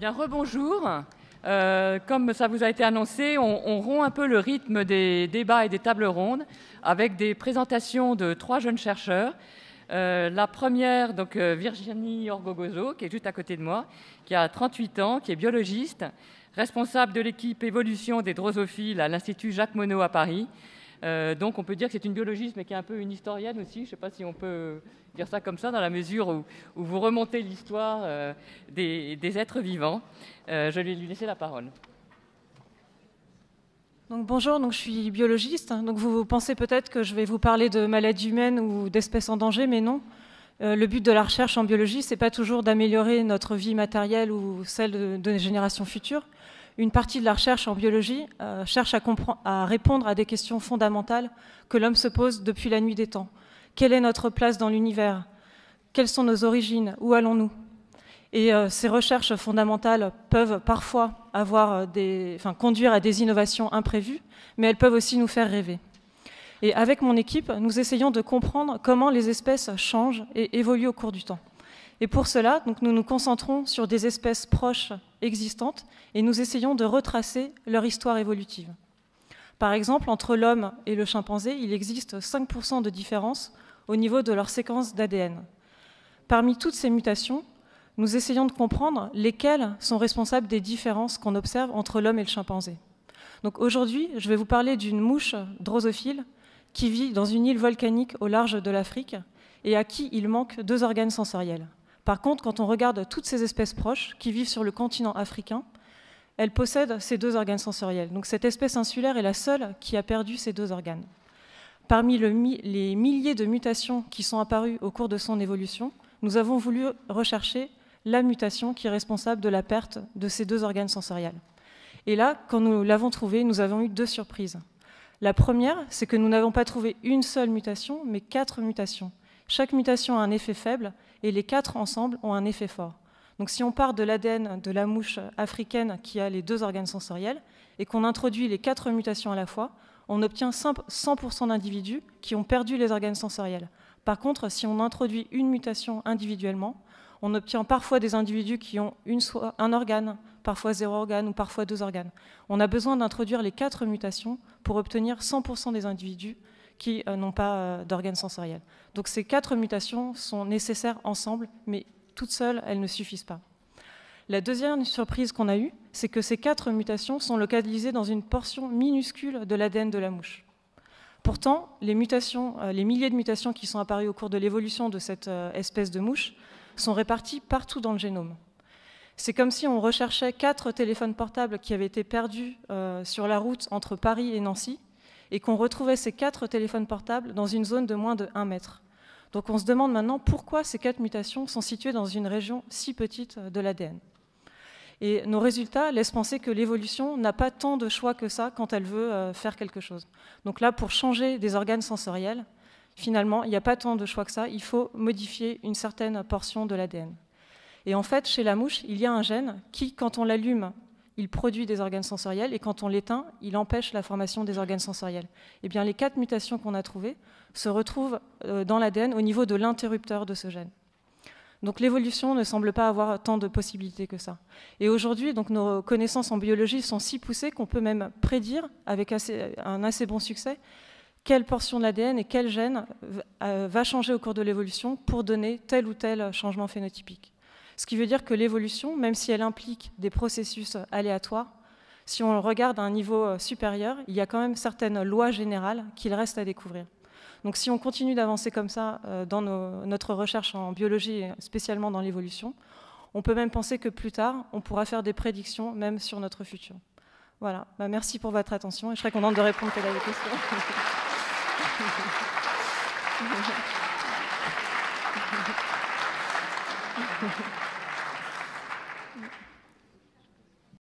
Bien, rebonjour. Euh, comme ça vous a été annoncé, on, rompt un peu le rythme des débats et des tables rondes avec des présentations de trois jeunes chercheurs. Euh, la première, donc euh, Virginie Orgogozo, qui est juste à côté de moi, qui a 38 ans, qui est biologiste, responsable de l'équipe évolution des drosophiles à l'Institut Jacques Monod à Paris, euh, donc on peut dire que c'est une biologiste, mais qui est un peu une historienne aussi. Je ne sais pas si on peut dire ça comme ça, dans la mesure où, vous remontez l'histoire euh, des, êtres vivants. Euh, je vais lui laisser la parole. Donc bonjour, donc je suis biologiste. Hein. Donc vous pensez peut-être que je vais vous parler de maladies humaines ou d'espèces en danger, mais non. le but de la recherche en biologie, n'est pas toujours d'améliorer notre vie matérielle ou celle de, nos générations futures une partie de la recherche en biologie euh, cherche à, répondre à des questions fondamentales que l'homme se pose depuis la nuit des temps. Quelle est notre place dans l'univers Quelles sont nos origines Où allons-nous Et euh, ces recherches fondamentales peuvent parfois avoir euh, conduire à des innovations imprévues, mais elles peuvent aussi nous faire rêver. Et avec mon équipe, nous essayons de comprendre comment les espèces changent et évoluent au cours du temps. Et pour cela, nous nous concentrons sur des espèces proches existantes et nous essayons de retracer leur histoire évolutive. Par exemple, entre l'homme et le chimpanzé, il existe 5% de différence au niveau de leur séquence d'ADN. Parmi toutes ces mutations, nous essayons de comprendre lesquelles sont responsables des différences qu'on observe entre l'homme et le chimpanzé. Donc aujourd'hui, je vais vous parler d'une mouche drosophile qui vit dans une île volcanique au large de l'Afrique et à qui il manque deux organes sensoriels. Par contre, quand on regarde toutes ces espèces proches qui vivent sur le continent africain, elles possèdent ces deux organes sensoriels. Donc cette espèce insulaire est la seule qui a perdu ces deux organes. Parmi les milliers de mutations qui sont apparues au cours de son évolution, nous avons voulu rechercher la mutation qui est responsable de la perte de ces deux organes sensoriels. Et là, quand nous l'avons trouvée, nous avons eu deux surprises. La première, c'est que nous n'avons pas trouvé une seule mutation, mais quatre mutations. Chaque mutation a un effet faible et les quatre ensemble ont un effet fort. Donc si on part de l'ADN de la mouche africaine qui a les deux organes sensoriels et qu'on introduit les quatre mutations à la fois, on obtient 100% d'individus qui ont perdu les organes sensoriels. Par contre, si on introduit une mutation individuellement, on obtient parfois des individus qui ont un organe, parfois zéro organe ou parfois deux organes. On a besoin d'introduire les quatre mutations pour obtenir 100% des individus qui euh, n'ont pas euh, d'organes sensoriels. Donc ces quatre mutations sont nécessaires ensemble, mais toutes seules, elles ne suffisent pas. La deuxième surprise qu'on a eue, c'est que ces quatre mutations sont localisées dans une portion minuscule de l'ADN de la mouche. Pourtant, les, mutations, euh, les milliers de mutations qui sont apparues au cours de l'évolution de cette espèce de mouche sont réparties partout dans le génome. C'est comme si on recherchait quatre téléphones portables qui avaient été perdus sur la route entre Paris et Nancy et qu'on retrouvait ces quatre téléphones portables dans une zone de moins de 1 mètre. Donc on se demande maintenant pourquoi ces quatre mutations sont situées dans une région si petite de l'ADN. Et nos résultats laissent penser que l'évolution n'a pas tant de choix que ça quand elle veut euh, faire quelque chose. Donc là, pour changer des organes sensoriels, finalement, il n'y a pas tant de choix que ça, il faut modifier une certaine portion de l'ADN. Et en fait, chez la mouche, il y a un gène qui, quand on l'allume il produit des organes sensoriels et quand on l'éteint, il empêche la formation des organes sensoriels. Eh bien, les quatre mutations qu'on a trouvées se retrouvent euh, dans l'ADN au niveau de l'interrupteur de ce gène. Donc l'évolution ne semble pas avoir tant de possibilités que ça. Et aujourd'hui, donc nos connaissances en biologie sont si poussées qu'on peut même prédire avec un assez bon succès quelle portion de l'ADN et quel gène euh, va changer au cours de l'évolution pour donner tel ou tel changement phénotypique. Ce qui veut dire que l'évolution, même si elle implique des processus aléatoires, si on le regarde à un niveau euh, supérieur, il y a quand même certaines lois générales qu'il reste à découvrir. Donc si on continue d'avancer comme ça euh, dans notre recherche en biologie, spécialement dans l'évolution, on peut même penser que plus tard, on pourra faire des prédictions même sur notre futur. Voilà, bah, merci pour votre attention et je serais contente de répondre à vos questions.